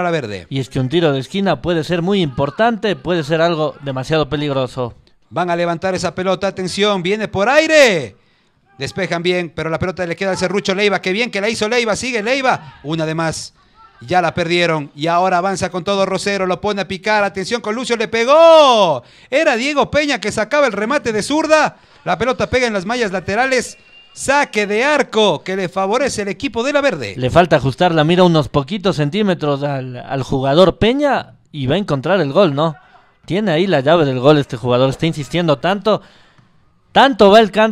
la verde. Y es que un tiro de esquina puede ser muy importante, puede ser algo demasiado peligroso. Van a levantar esa pelota, atención, viene por aire. Despejan bien, pero la pelota le queda al serrucho Leiva. Qué bien que la hizo Leiva, sigue Leiva. Una de más. Ya la perdieron y ahora avanza con todo Rosero, lo pone a picar, atención con Lucio, le pegó. Era Diego Peña que sacaba el remate de zurda. La pelota pega en las mallas laterales. Saque de arco que le favorece el equipo de la verde. Le falta ajustar la mira unos poquitos centímetros al, al jugador Peña y va a encontrar el gol, ¿no? Tiene ahí la llave del gol este jugador, está insistiendo tanto. Tanto va el canto.